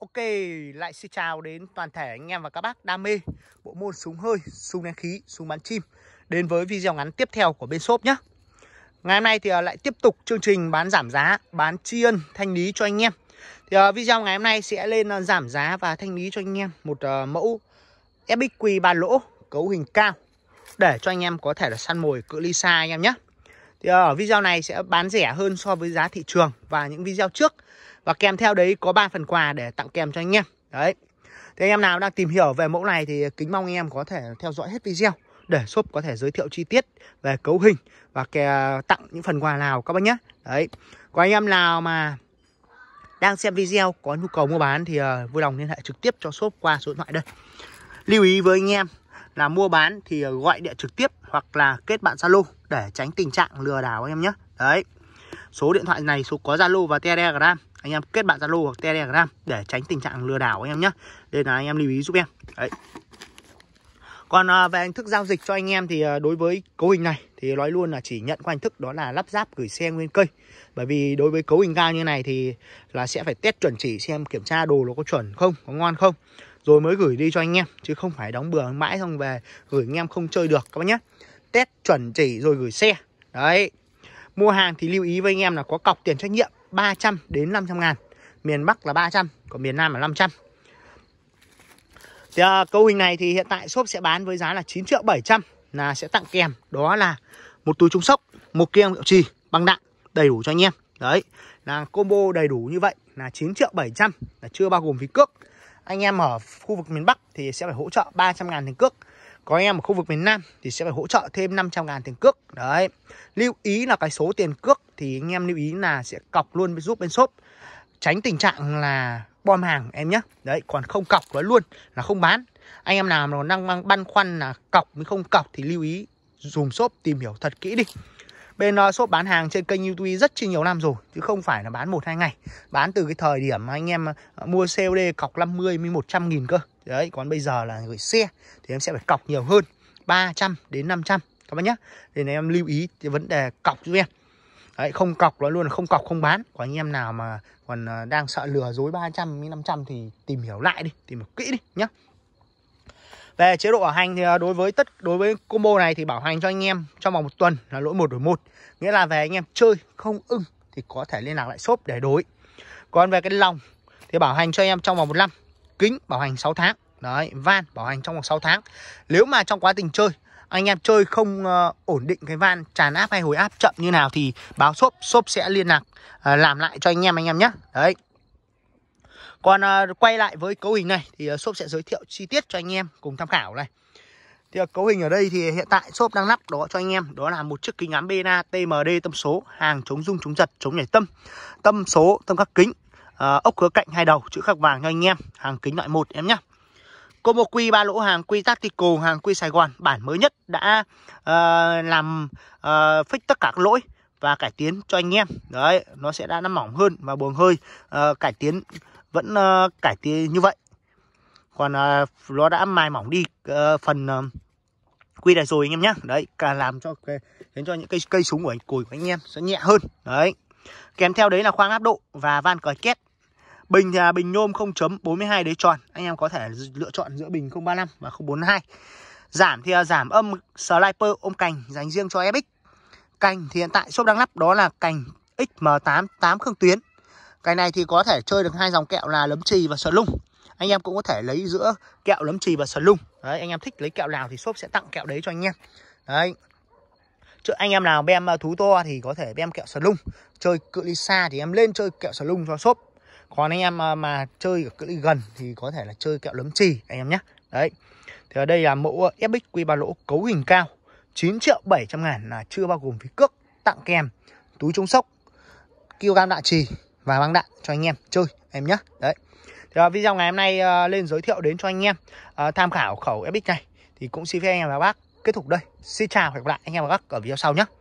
Ok, lại xin chào đến toàn thể anh em và các bác đam mê bộ môn súng hơi, súng nén khí, súng bắn chim Đến với video ngắn tiếp theo của bên shop nhé Ngày hôm nay thì à, lại tiếp tục chương trình bán giảm giá, bán tri ân, thanh lý cho anh em Thì à, video ngày hôm nay sẽ lên à, giảm giá và thanh lý cho anh em một mẫu FXQ 3 lỗ cấu hình cao Để cho anh em có thể là săn mồi cự ly xa anh em nhé thì ở ờ, video này sẽ bán rẻ hơn so với giá thị trường và những video trước Và kèm theo đấy có 3 phần quà để tặng kèm cho anh em Đấy Thì anh em nào đang tìm hiểu về mẫu này thì kính mong anh em có thể theo dõi hết video để shop có thể giới thiệu chi tiết về cấu hình và kè tặng những phần quà nào các bác nhé. Đấy. Có anh em nào mà đang xem video có nhu cầu mua bán thì ờ, vui lòng liên hệ trực tiếp cho shop qua số điện thoại đây. Lưu ý với anh em là mua bán thì gọi điện trực tiếp hoặc là kết bạn Zalo để tránh tình trạng lừa đảo anh em nhé. Đấy. Số điện thoại này số có Zalo và Telegram. Anh em kết bạn Zalo hoặc Telegram để tránh tình trạng lừa đảo anh em nhé. Đây là anh em lưu ý giúp em. Đấy. Còn à, về hình thức giao dịch cho anh em thì à, đối với cấu hình này thì nói luôn là chỉ nhận qua hình thức đó là lắp ráp gửi xe nguyên cây. Bởi vì đối với cấu hình cao như này thì là sẽ phải test chuẩn chỉ xem kiểm tra đồ nó có chuẩn không, có ngon không. Rồi mới gửi đi cho anh em chứ không phải đóng bừa mãi xong về gửi anh em không chơi được các bác nhé test chuẩn chỉ rồi gửi xe đấy mua hàng thì lưu ý với anh em là có cọc tiền trách nhiệm 300 đến 500 ngàn miền Bắc là 300 còn miền Nam là 500 thì, à, câu hình này thì hiện tại shop sẽ bán với giá là 9 triệu 700 là sẽ tặng kèm đó là một túi trung sốc một kem gạo trì băng đạn đầy đủ cho anh em đấy là combo đầy đủ như vậy là 9 triệu 700 là chưa bao gồm phí cước anh em ở khu vực miền Bắc thì sẽ phải hỗ trợ 300 ngàn tiền cước có em ở khu vực miền Nam thì sẽ phải hỗ trợ thêm 500 ngàn tiền cước đấy lưu ý là cái số tiền cước thì anh em lưu ý là sẽ cọc luôn giúp bên shop tránh tình trạng là bom hàng em nhé đấy còn không cọc nói luôn là không bán anh em nào mà đang băn khoăn là cọc mới không cọc thì lưu ý dùng shop tìm hiểu thật kỹ đi bên uh, shop bán hàng trên kênh youtube rất chi nhiều năm rồi chứ không phải là bán một hai ngày bán từ cái thời điểm anh em uh, mua COD cọc 50 mươi một trăm nghìn cơ đấy còn bây giờ là gửi xe thì em sẽ phải cọc nhiều hơn 300 đến 500 các bác nhé thì em lưu ý cái vấn đề cọc giúp em Đấy, không cọc nói luôn là không cọc không bán Có anh em nào mà còn à, đang sợ lừa dối 300 đến 500 thì tìm hiểu lại đi Tìm hiểu kỹ đi nhá Về chế độ bảo hành thì à, đối với tất đối với combo này thì bảo hành cho anh em trong vòng một tuần là lỗi một đổi một Nghĩa là về anh em chơi không ưng thì có thể liên lạc lại shop để đổi Còn về cái lòng thì bảo hành cho anh em trong vòng một năm kính bảo hành 6 tháng đấy van bảo hành trong vòng 6 tháng nếu mà trong quá trình chơi anh em chơi không uh, ổn định cái van tràn áp hay hồi áp chậm như nào thì báo shop shop sẽ liên lạc uh, làm lại cho anh em anh em nhé đấy còn uh, quay lại với cấu hình này thì uh, shop sẽ giới thiệu chi tiết cho anh em cùng tham khảo này thì cấu hình ở đây thì hiện tại shop đang lắp đó cho anh em đó là một chiếc kính ngắm bena tmd tâm số hàng chống rung chống giật chống nhảy tâm tâm số tâm các kính à, ốc cửa cạnh hai đầu chữ khắc vàng cho anh em hàng kính loại một em nhé Combo quy ba lỗ hàng quy tactical hàng quy Sài Gòn bản mới nhất đã uh, làm uh, ờ, fix tất cả các lỗi và cải tiến cho anh em đấy nó sẽ đã nắm mỏng hơn và buồng hơi uh, cải tiến vẫn uh, cải tiến như vậy còn uh, nó đã mài mỏng đi uh, phần uh, quy này rồi anh em nhé đấy cả làm cho cái khiến cho những cây cây súng của anh cùi của anh em sẽ nhẹ hơn đấy kèm theo đấy là khoang áp độ và van còi két Bình thì là bình nhôm 0.42 đế tròn. Anh em có thể lựa chọn giữa bình 035 và 042. Giảm thì là giảm âm sniper ôm cành dành riêng cho FX. Cành thì hiện tại shop đang lắp đó là cành XM8 8 khương tuyến. Cái này thì có thể chơi được hai dòng kẹo là lấm trì và sờ lung. Anh em cũng có thể lấy giữa kẹo lấm trì và sờ lung. Đấy, anh em thích lấy kẹo nào thì shop sẽ tặng kẹo đấy cho anh em. Đấy. Chứ anh em nào bem thú to thì có thể bem kẹo sờ lung. Chơi cự ly xa thì em lên chơi kẹo sờ lung cho shop còn anh em à, mà chơi ở cự gần thì có thể là chơi kẹo lấm chì anh em nhé đấy thì ở đây là mẫu FX à, q ba lỗ cấu hình cao 9 triệu 700 ngàn là chưa bao gồm phí cước tặng kèm túi chống sốc kg đạn trì và băng đạn cho anh em chơi em nhé đấy thì à, video ngày hôm nay uh, lên giới thiệu đến cho anh em uh, tham khảo khẩu FX này thì cũng xin phép anh em và bác kết thúc đây xin chào và hẹn gặp lại anh em và bác ở video sau nhé